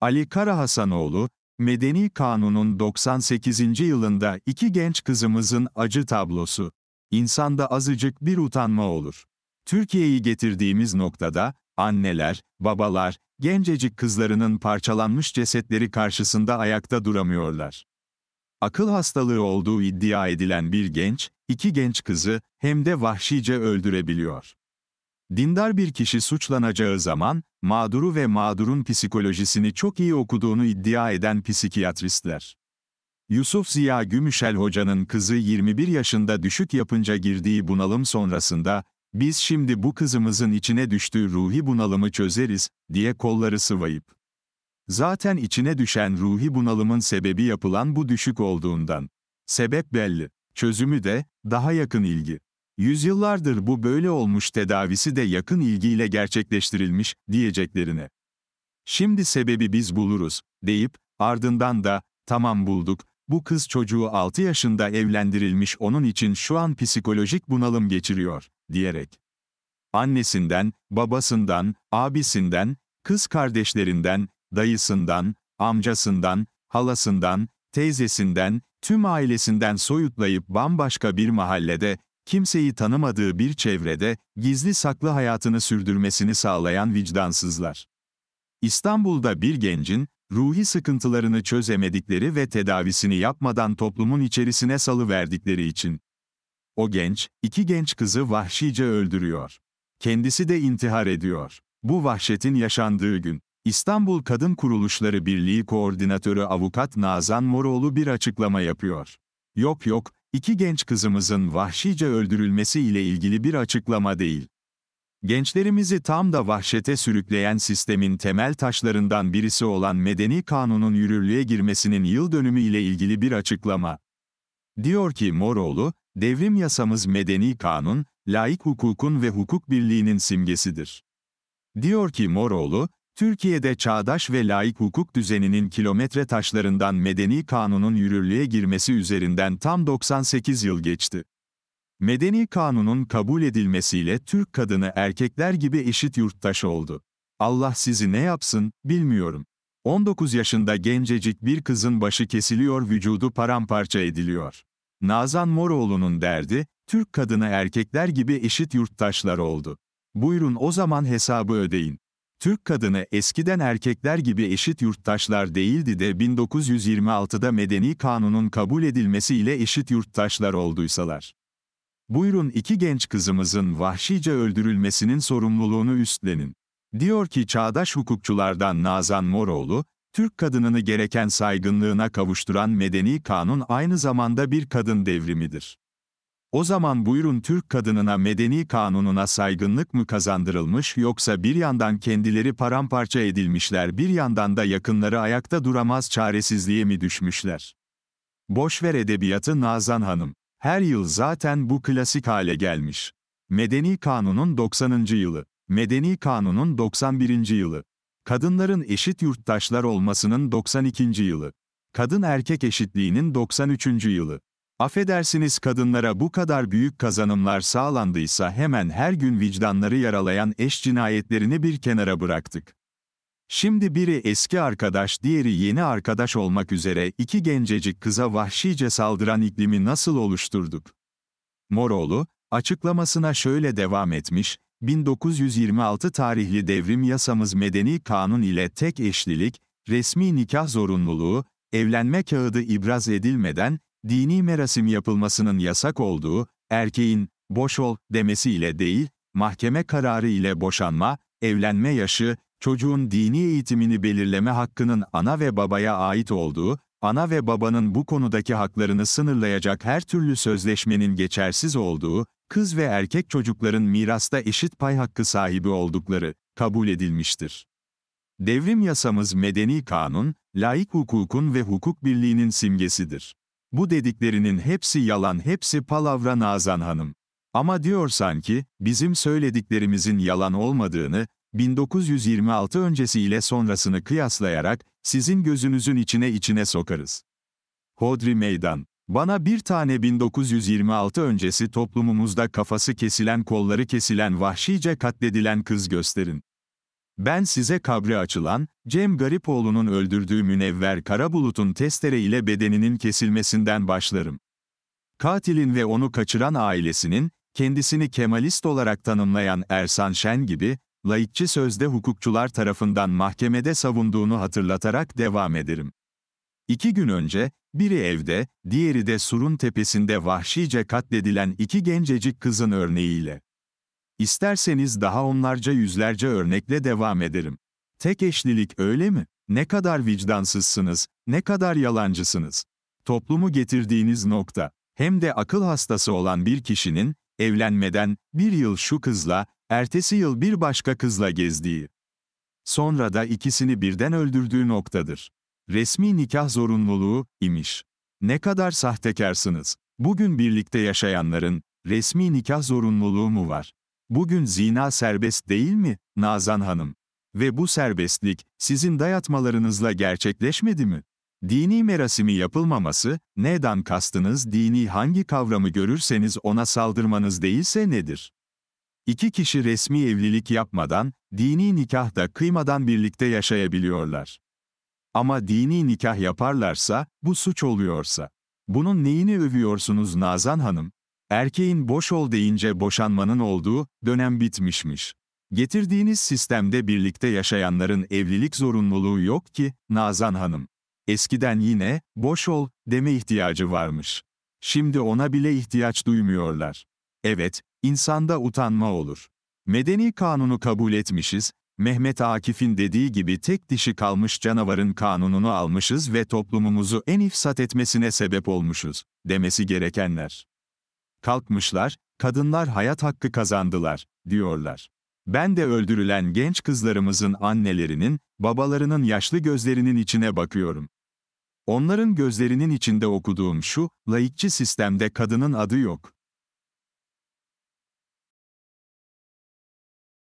Ali Kara Hasanoğlu, Medeni Kanun'un 98. yılında iki genç kızımızın acı tablosu. İnsanda azıcık bir utanma olur. Türkiye'yi getirdiğimiz noktada, anneler, babalar, gencecik kızlarının parçalanmış cesetleri karşısında ayakta duramıyorlar. Akıl hastalığı olduğu iddia edilen bir genç, iki genç kızı hem de vahşice öldürebiliyor. Dindar bir kişi suçlanacağı zaman, mağduru ve mağdurun psikolojisini çok iyi okuduğunu iddia eden psikiyatristler. Yusuf Ziya Gümüşel Hoca'nın kızı 21 yaşında düşük yapınca girdiği bunalım sonrasında, biz şimdi bu kızımızın içine düştüğü ruhi bunalımı çözeriz, diye kolları sıvayıp. Zaten içine düşen ruhi bunalımın sebebi yapılan bu düşük olduğundan. Sebep belli. Çözümü de, daha yakın ilgi. Yüzyıllardır bu böyle olmuş tedavisi de yakın ilgiyle gerçekleştirilmiş, diyeceklerine. Şimdi sebebi biz buluruz, deyip, ardından da, tamam bulduk, bu kız çocuğu 6 yaşında evlendirilmiş onun için şu an psikolojik bunalım geçiriyor, diyerek. Annesinden, babasından, abisinden, kız kardeşlerinden, dayısından, amcasından, halasından, teyzesinden, tüm ailesinden soyutlayıp bambaşka bir mahallede, kimseyi tanımadığı bir çevrede gizli saklı hayatını sürdürmesini sağlayan vicdansızlar. İstanbul'da bir gencin, ruhi sıkıntılarını çözemedikleri ve tedavisini yapmadan toplumun içerisine salı verdikleri için. O genç, iki genç kızı vahşice öldürüyor. Kendisi de intihar ediyor. Bu vahşetin yaşandığı gün, İstanbul Kadın Kuruluşları Birliği Koordinatörü Avukat Nazan Moroğlu bir açıklama yapıyor. Yok yok, İki genç kızımızın vahşice öldürülmesi ile ilgili bir açıklama değil. Gençlerimizi tam da vahşete sürükleyen sistemin temel taşlarından birisi olan medeni kanunun yürürlüğe girmesinin yıl dönümü ile ilgili bir açıklama. Diyor ki Moroğlu, devrim yasamız medeni kanun, laik hukukun ve hukuk birliğinin simgesidir. Diyor ki Moroğlu, Türkiye'de çağdaş ve laik hukuk düzeninin kilometre taşlarından medeni kanunun yürürlüğe girmesi üzerinden tam 98 yıl geçti. Medeni kanunun kabul edilmesiyle Türk kadını erkekler gibi eşit yurttaş oldu. Allah sizi ne yapsın, bilmiyorum. 19 yaşında gencecik bir kızın başı kesiliyor, vücudu paramparça ediliyor. Nazan Moroğlu'nun derdi, Türk kadını erkekler gibi eşit yurttaşlar oldu. Buyurun o zaman hesabı ödeyin. Türk kadını eskiden erkekler gibi eşit yurttaşlar değildi de 1926'da medeni kanunun kabul edilmesiyle eşit yurttaşlar olduysalar. Buyurun iki genç kızımızın vahşice öldürülmesinin sorumluluğunu üstlenin. Diyor ki çağdaş hukukçulardan Nazan Moroğlu, Türk kadınını gereken saygınlığına kavuşturan medeni kanun aynı zamanda bir kadın devrimidir. O zaman buyurun Türk kadınına medeni kanununa saygınlık mı kazandırılmış yoksa bir yandan kendileri paramparça edilmişler bir yandan da yakınları ayakta duramaz çaresizliğe mi düşmüşler? Boşver edebiyatı Nazan Hanım. Her yıl zaten bu klasik hale gelmiş. Medeni Kanun'un 90. yılı. Medeni Kanun'un 91. yılı. Kadınların eşit yurttaşlar olmasının 92. yılı. Kadın erkek eşitliğinin 93. yılı. Affedersiniz kadınlara bu kadar büyük kazanımlar sağlandıysa hemen her gün vicdanları yaralayan eş cinayetlerini bir kenara bıraktık. Şimdi biri eski arkadaş diğeri yeni arkadaş olmak üzere iki gencecik kıza vahşice saldıran iklimi nasıl oluşturduk? Moroğlu, açıklamasına şöyle devam etmiş, 1926 tarihli devrim yasamız medeni kanun ile tek eşlilik, resmi nikah zorunluluğu, evlenme kağıdı ibraz edilmeden, dini merasim yapılmasının yasak olduğu, erkeğin, boş ol demesiyle değil, mahkeme kararı ile boşanma, evlenme yaşı, çocuğun dini eğitimini belirleme hakkının ana ve babaya ait olduğu, ana ve babanın bu konudaki haklarını sınırlayacak her türlü sözleşmenin geçersiz olduğu, kız ve erkek çocukların mirasta eşit pay hakkı sahibi oldukları kabul edilmiştir. Devrim yasamız medeni kanun, laik hukukun ve hukuk birliğinin simgesidir. Bu dediklerinin hepsi yalan hepsi palavra Nazan Hanım. Ama diyorsan ki, bizim söylediklerimizin yalan olmadığını, 1926 öncesi ile sonrasını kıyaslayarak, sizin gözünüzün içine içine sokarız. Hodri Meydan bana bir tane 1926 öncesi toplumumuzda kafası kesilen kolları kesilen vahşice katledilen kız gösterin. Ben size kabri açılan, Cem Garipoğlu'nun öldürdüğü Münevver Karabulut'un testere ile bedeninin kesilmesinden başlarım. Katilin ve onu kaçıran ailesinin, kendisini Kemalist olarak tanımlayan Ersan Şen gibi, laikçi sözde hukukçular tarafından mahkemede savunduğunu hatırlatarak devam ederim. İki gün önce, biri evde, diğeri de surun tepesinde vahşice katledilen iki gencecik kızın örneğiyle. İsterseniz daha onlarca yüzlerce örnekle devam ederim. Tek eşlilik öyle mi? Ne kadar vicdansızsınız, ne kadar yalancısınız. Toplumu getirdiğiniz nokta, hem de akıl hastası olan bir kişinin, evlenmeden bir yıl şu kızla, ertesi yıl bir başka kızla gezdiği. Sonra da ikisini birden öldürdüğü noktadır. Resmi nikah zorunluluğu, imiş. Ne kadar sahtekarsınız. Bugün birlikte yaşayanların, resmi nikah zorunluluğu mu var? Bugün zina serbest değil mi, Nazan Hanım? Ve bu serbestlik, sizin dayatmalarınızla gerçekleşmedi mi? Dini merasimi yapılmaması, neden kastınız dini hangi kavramı görürseniz ona saldırmanız değilse nedir? İki kişi resmi evlilik yapmadan, dini nikah da kıymadan birlikte yaşayabiliyorlar. Ama dini nikah yaparlarsa, bu suç oluyorsa. Bunun neyini övüyorsunuz Nazan Hanım? Erkeğin boş ol deyince boşanmanın olduğu dönem bitmişmiş. Getirdiğiniz sistemde birlikte yaşayanların evlilik zorunluluğu yok ki, Nazan Hanım. Eskiden yine, boş ol, deme ihtiyacı varmış. Şimdi ona bile ihtiyaç duymuyorlar. Evet, insanda utanma olur. Medeni kanunu kabul etmişiz, Mehmet Akif'in dediği gibi tek dişi kalmış canavarın kanununu almışız ve toplumumuzu en ifsat etmesine sebep olmuşuz, demesi gerekenler. Kalkmışlar, kadınlar hayat hakkı kazandılar, diyorlar. Ben de öldürülen genç kızlarımızın annelerinin, babalarının yaşlı gözlerinin içine bakıyorum. Onların gözlerinin içinde okuduğum şu, laikçi sistemde kadının adı yok.